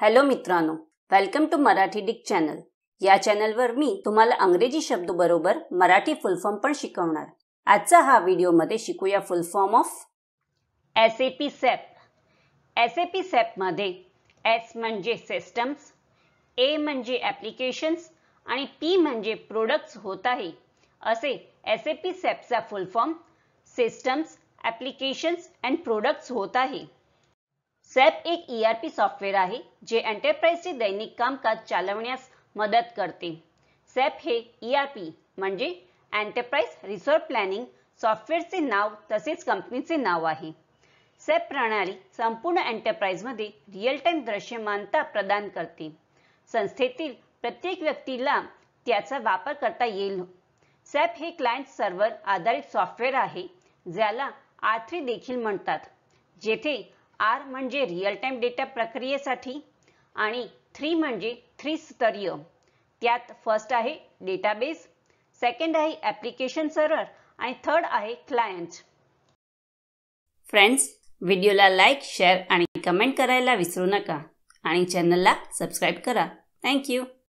hello मित्रांनो welcome to Marathi डिक channel या चॅनलवर मी तुम्हाला अंग्रेजी शब्द बरोबर मराठी फुलफॉर्म पण शिकवणार आजचा हा व्हिडिओमध्ये शिकूया full form of S A P SAP S A P सॅपमध्ये एस म्हणजे सिस्टम्स ए म्हणजे ॲप्लिकेशन्स आणि पी म्हणजे प्रोडक्ट्स होत आहे असे एस ए पी सॅपचा full form systems applications and products होत आहे सॅप एक ई आर पी सॉफ्टवेअर आहे जे एंटरप्राइजचे दैनिक कामकाज चालवण्यास मदत करते सॅप हे ई आर पी म्हणजे एंटरप्राइज रिसोर्स प्लॅनिंग सॉफ्टवेअरचे नाव तसेच कंपनीचे नाव आहे सॅप प्रणाली संपूर्ण एंटरप्राइजमध्ये रिअल टाइम दृश्यमानता प्रदान करते संस्थेतील प्रत्येक व्यक्तीला त्याचा वापर करता येईल सॅप हे क्लायंट सर्व्हर आधारित सॉफ्टवेअर आहे ज्याला आर थ्री देखील म्हणतात जेथे आर म्हणजे रिअल टाइम डेटा प्रक्रियेसाठी आणि थ्री म्हणजे थ्री स्तरीय त्यात फर्स्ट आहे डेटाबेस सेकंड आहे ॲप्लिकेशन सर्वर आणि थर्ड आहे क्लायंट फ्रेंड्स व्हिडिओला लाईक शेअर आणि कमेंट करायला विसरू नका आणि चॅनलला सबस्क्राईब करा थँक्यू